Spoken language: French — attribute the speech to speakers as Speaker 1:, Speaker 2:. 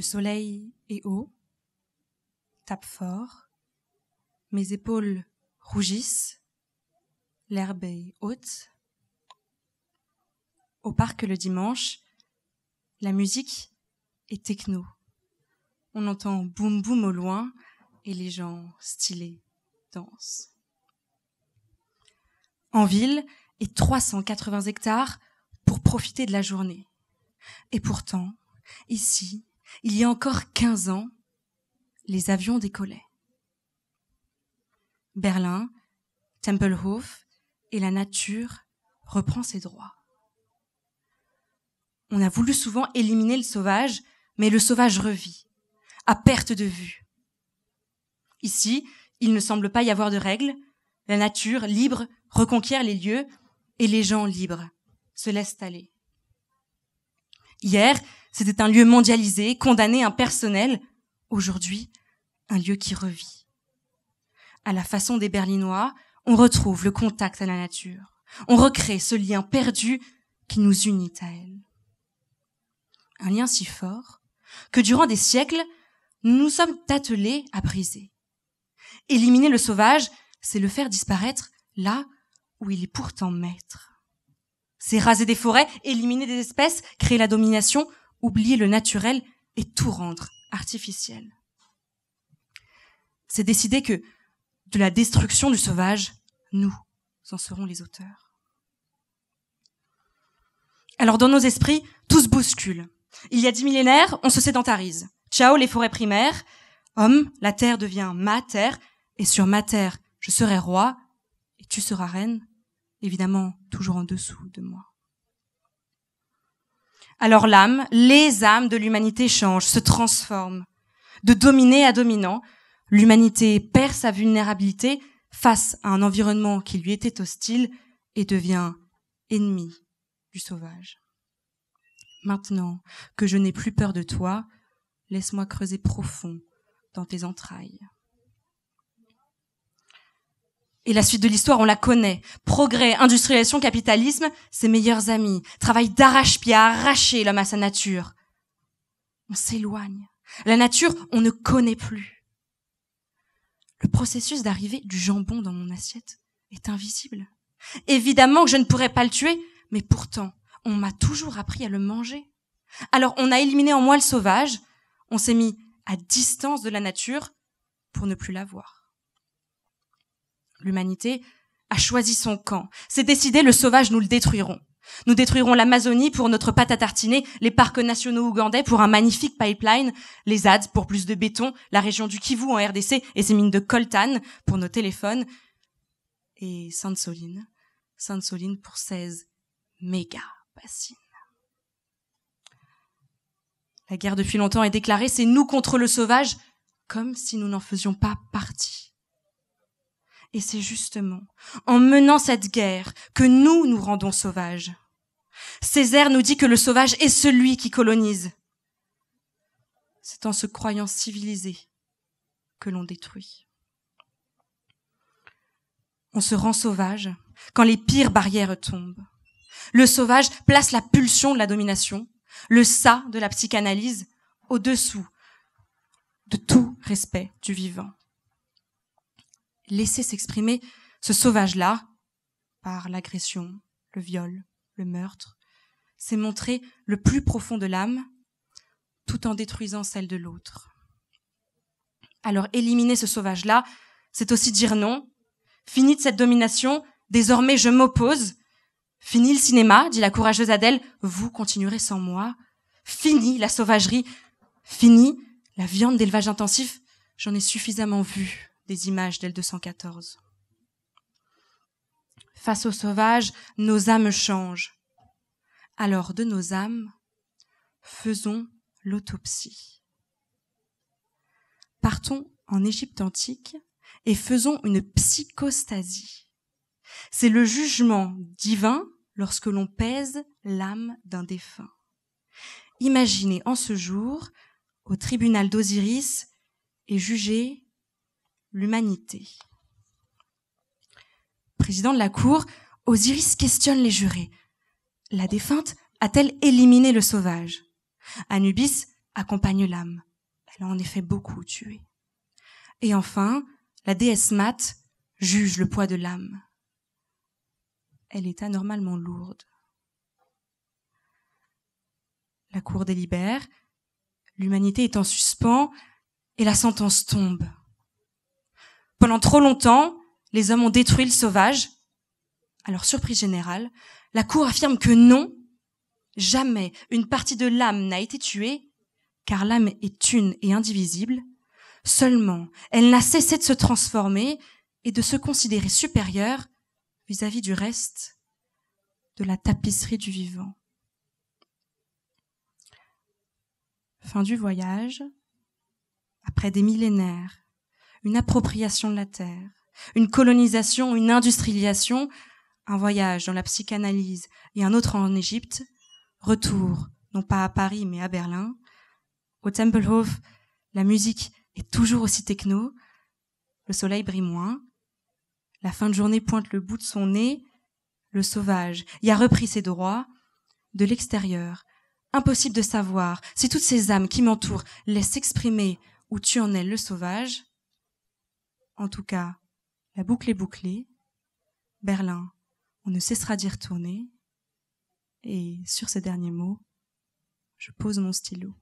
Speaker 1: Le soleil est haut, tape fort, mes épaules rougissent, l'herbe est haute. Au parc le dimanche, la musique est techno. On entend boum boum au loin et les gens stylés dansent. En ville, et 380 hectares pour profiter de la journée. Et pourtant, ici, il y a encore 15 ans, les avions décollaient. Berlin, Tempelhof et la nature reprend ses droits. On a voulu souvent éliminer le sauvage, mais le sauvage revit, à perte de vue. Ici, il ne semble pas y avoir de règles. La nature, libre, reconquiert les lieux, et les gens libres se laissent aller. Hier, c'était un lieu mondialisé, condamné, impersonnel. Aujourd'hui, un lieu qui revit. À la façon des Berlinois, on retrouve le contact à la nature. On recrée ce lien perdu qui nous unit à elle. Un lien si fort que durant des siècles, nous nous sommes attelés à briser. Éliminer le sauvage, c'est le faire disparaître là où il est pourtant maître. C'est raser des forêts, éliminer des espèces, créer la domination, oublier le naturel et tout rendre artificiel. C'est décider que de la destruction du sauvage, nous en serons les auteurs. Alors dans nos esprits, tout se bouscule. Il y a dix millénaires, on se sédentarise. Ciao les forêts primaires. Homme, la terre devient ma terre, et sur ma terre, je serai roi, et tu seras reine, évidemment toujours en dessous de moi alors l'âme, les âmes de l'humanité changent, se transforment. De dominé à dominant, l'humanité perd sa vulnérabilité face à un environnement qui lui était hostile et devient ennemi du sauvage. Maintenant que je n'ai plus peur de toi, laisse-moi creuser profond dans tes entrailles. Et la suite de l'histoire, on la connaît. Progrès, industrialisation, capitalisme, ses meilleurs amis. Travail d'arrache-pied à arracher l'homme à sa nature. On s'éloigne. La nature, on ne connaît plus. Le processus d'arrivée du jambon dans mon assiette est invisible. Évidemment que je ne pourrais pas le tuer, mais pourtant, on m'a toujours appris à le manger. Alors on a éliminé en moi le sauvage, on s'est mis à distance de la nature pour ne plus la voir l'humanité, a choisi son camp. C'est décidé, le sauvage, nous le détruirons. Nous détruirons l'Amazonie pour notre pâte à tartiner, les parcs nationaux ougandais pour un magnifique pipeline, les ads pour plus de béton, la région du Kivu en RDC et ses mines de coltan pour nos téléphones, et Sainte-Soline, Sainte-Soline pour 16 méga La guerre depuis longtemps est déclarée, c'est nous contre le sauvage, comme si nous n'en faisions pas partie. Et c'est justement en menant cette guerre que nous nous rendons sauvages. Césaire nous dit que le sauvage est celui qui colonise. C'est en se croyant civilisé que l'on détruit. On se rend sauvage quand les pires barrières tombent. Le sauvage place la pulsion de la domination, le ça de la psychanalyse, au-dessous de tout respect du vivant laisser s'exprimer ce sauvage-là par l'agression, le viol, le meurtre. C'est montrer le plus profond de l'âme tout en détruisant celle de l'autre. Alors éliminer ce sauvage-là, c'est aussi dire non. Fini de cette domination, désormais je m'oppose. Fini le cinéma, dit la courageuse Adèle, vous continuerez sans moi. Fini la sauvagerie, fini la viande d'élevage intensif, j'en ai suffisamment vu des images d'L214. Face aux sauvages, nos âmes changent. Alors de nos âmes, faisons l'autopsie. Partons en Égypte antique et faisons une psychostasie. C'est le jugement divin lorsque l'on pèse l'âme d'un défunt. Imaginez en ce jour, au tribunal d'Osiris, et jugez l'humanité. Président de la Cour, Osiris questionne les jurés. La défunte a-t-elle éliminé le sauvage Anubis accompagne l'âme. Elle a en effet beaucoup tué. Et enfin, la déesse Mat juge le poids de l'âme. Elle est anormalement lourde. La cour délibère, l'humanité est en suspens et la sentence tombe. Pendant trop longtemps, les hommes ont détruit le sauvage. Alors, surprise générale, la Cour affirme que non, jamais une partie de l'âme n'a été tuée, car l'âme est une et indivisible. Seulement, elle n'a cessé de se transformer et de se considérer supérieure vis à -vis du reste de la tapisserie du vivant. Fin du voyage. Après des millénaires, une appropriation de la terre, une colonisation, une industrialisation, un voyage dans la psychanalyse et un autre en Égypte, retour, non pas à Paris mais à Berlin. Au Tempelhof, la musique est toujours aussi techno, le soleil brille moins, la fin de journée pointe le bout de son nez, le sauvage y a repris ses droits, de l'extérieur, impossible de savoir si toutes ces âmes qui m'entourent laissent s'exprimer ou tu en es le sauvage, en tout cas, la boucle est bouclée. Berlin, on ne cessera d'y retourner. Et sur ces derniers mots, je pose mon stylo.